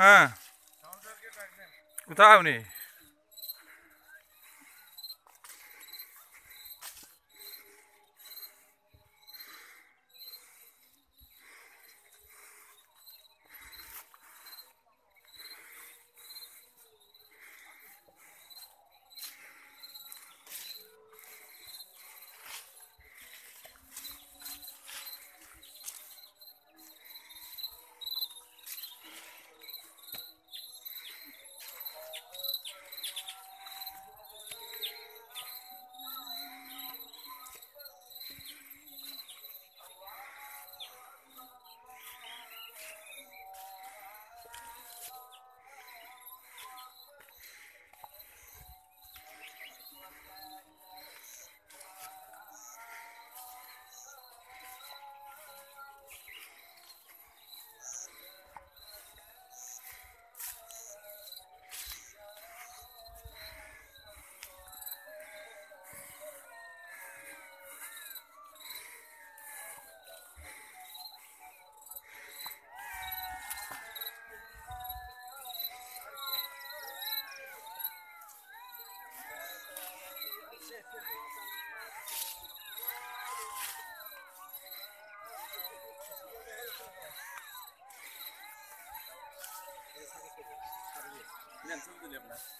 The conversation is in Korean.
हाँ कहाँ उन्हें Neden bunu yapmaz?